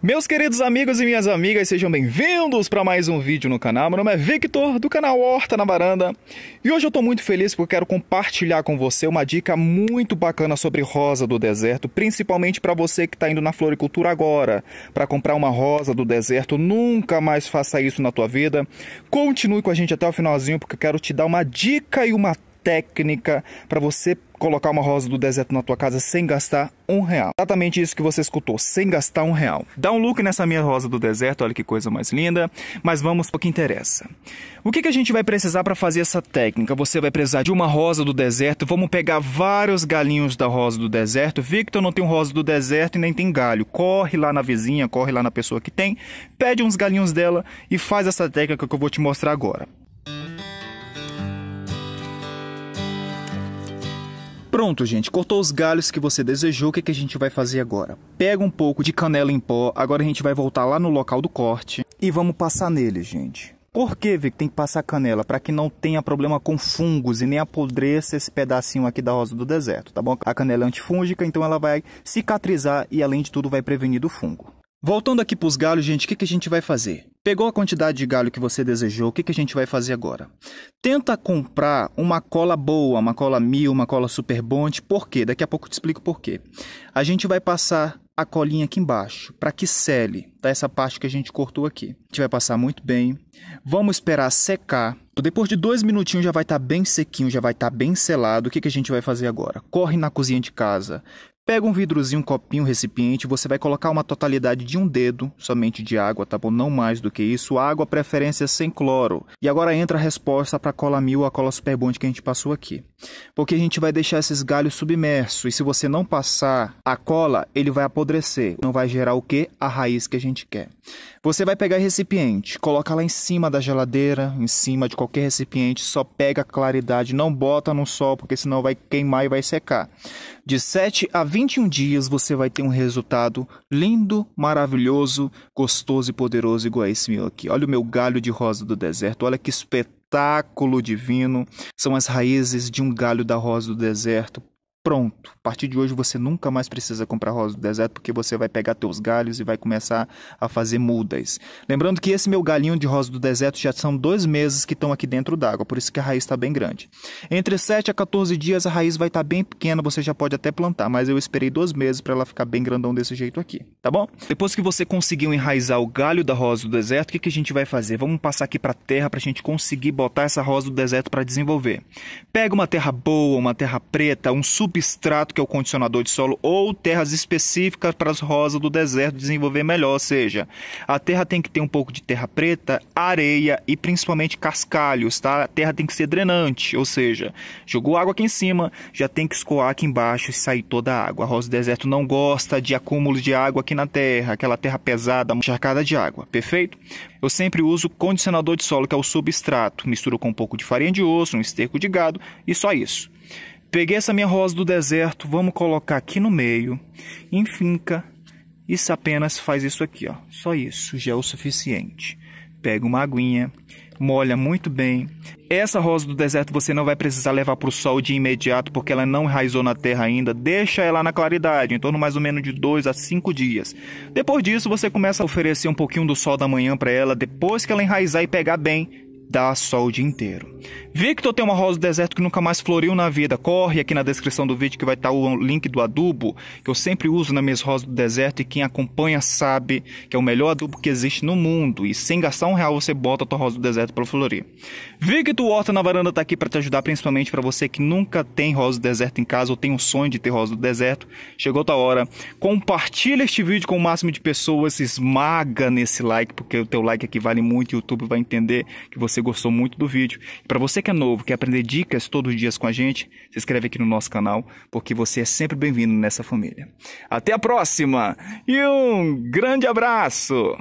Meus queridos amigos e minhas amigas, sejam bem-vindos para mais um vídeo no canal. Meu nome é Victor, do canal Horta na Varanda. E hoje eu estou muito feliz porque quero compartilhar com você uma dica muito bacana sobre rosa do deserto, principalmente para você que está indo na floricultura agora, para comprar uma rosa do deserto. Nunca mais faça isso na tua vida. Continue com a gente até o finalzinho porque eu quero te dar uma dica e uma técnica para você colocar uma rosa do deserto na tua casa sem gastar um real. Exatamente isso que você escutou, sem gastar um real. Dá um look nessa minha rosa do deserto, olha que coisa mais linda. Mas vamos ao que interessa. O que, que a gente vai precisar para fazer essa técnica? Você vai precisar de uma rosa do deserto. Vamos pegar vários galinhos da rosa do deserto. Victor não tem rosa do deserto e nem tem galho. Corre lá na vizinha, corre lá na pessoa que tem, pede uns galinhos dela e faz essa técnica que eu vou te mostrar agora. Pronto, gente, cortou os galhos que você desejou, o que, é que a gente vai fazer agora? Pega um pouco de canela em pó, agora a gente vai voltar lá no local do corte e vamos passar nele, gente. Por que, Vic, tem que passar canela? Para que não tenha problema com fungos e nem apodreça esse pedacinho aqui da rosa do deserto, tá bom? A canela é antifúngica, então ela vai cicatrizar e, além de tudo, vai prevenir do fungo. Voltando aqui para os galhos, gente, o que, que, a gente vai fazer? Pegou a quantidade de galho que você desejou, o que, que a gente vai fazer agora? Tenta comprar uma cola boa, uma cola mil, uma cola super bonde, por quê? Daqui a pouco eu te explico por quê. A gente vai passar a colinha aqui embaixo, para que sele tá? Essa parte que a gente cortou aqui. A gente vai passar muito bem. Vamos esperar secar. Depois de dois minutinhos já vai estar tá bem sequinho, já vai estar tá bem selado. O que, que a gente vai fazer agora? Corre na cozinha de casa, Pega um vidrozinho, um copinho, um recipiente, você vai colocar uma totalidade de um dedo somente de água, tá bom? Não mais do que isso. Água, preferência sem cloro. E agora entra a resposta para cola mil, a cola superbonde que a gente passou aqui. Porque a gente vai deixar esses galhos submersos e se você não passar a cola, ele vai apodrecer. Não vai gerar o que? A raiz que a gente quer. Você vai pegar recipiente, coloca lá em cima da geladeira, em cima de qualquer recipiente, só pega claridade, não bota no sol, porque senão vai queimar e vai secar. De 7 a 20 21 dias você vai ter um resultado lindo, maravilhoso, gostoso e poderoso igual a esse meu aqui. Olha o meu galho de rosa do deserto, olha que espetáculo divino. São as raízes de um galho da rosa do deserto, pronto. A partir de hoje você nunca mais precisa comprar rosa do deserto porque você vai pegar teus galhos e vai começar a fazer mudas. Lembrando que esse meu galinho de rosa do deserto já são dois meses que estão aqui dentro d'água, por isso que a raiz está bem grande. Entre 7 a 14 dias a raiz vai estar tá bem pequena, você já pode até plantar, mas eu esperei dois meses para ela ficar bem grandão desse jeito aqui, tá bom? Depois que você conseguiu enraizar o galho da rosa do deserto, o que, que a gente vai fazer? Vamos passar aqui para terra para a gente conseguir botar essa rosa do deserto para desenvolver. Pega uma terra boa, uma terra preta, um sub substrato, que é o condicionador de solo, ou terras específicas para as rosas do deserto desenvolver melhor. Ou seja, a terra tem que ter um pouco de terra preta, areia e principalmente cascalhos, tá? A terra tem que ser drenante, ou seja, jogou água aqui em cima, já tem que escoar aqui embaixo e sair toda a água. A rosa do deserto não gosta de acúmulo de água aqui na terra, aquela terra pesada, encharcada de água, perfeito? Eu sempre uso condicionador de solo, que é o substrato. Misturo com um pouco de farinha de osso, um esterco de gado e só isso. Peguei essa minha rosa do deserto, vamos colocar aqui no meio, enfinca, isso apenas faz isso aqui, ó. só isso, já é o suficiente. Pega uma aguinha, molha muito bem. Essa rosa do deserto você não vai precisar levar para o sol de imediato, porque ela não enraizou na terra ainda. Deixa ela na claridade, em torno mais ou menos de 2 a 5 dias. Depois disso, você começa a oferecer um pouquinho do sol da manhã para ela, depois que ela enraizar e pegar bem, dá sol o dia inteiro. Victor tem uma rosa do deserto que nunca mais floriu na vida. Corre aqui na descrição do vídeo que vai estar tá o link do adubo que eu sempre uso na minha rosa do deserto e quem acompanha sabe que é o melhor adubo que existe no mundo e sem gastar um real você bota a tua rosa do deserto para florir. Victor Horta na varanda tá aqui para te ajudar principalmente para você que nunca tem rosa do deserto em casa ou tem o sonho de ter rosa do deserto. Chegou a tua hora. Compartilha este vídeo com o máximo de pessoas, esmaga nesse like porque o teu like aqui vale muito e o YouTube vai entender que você você gostou muito do vídeo. Para você que é novo, quer aprender dicas todos os dias com a gente, se inscreve aqui no nosso canal, porque você é sempre bem-vindo nessa família. Até a próxima e um grande abraço!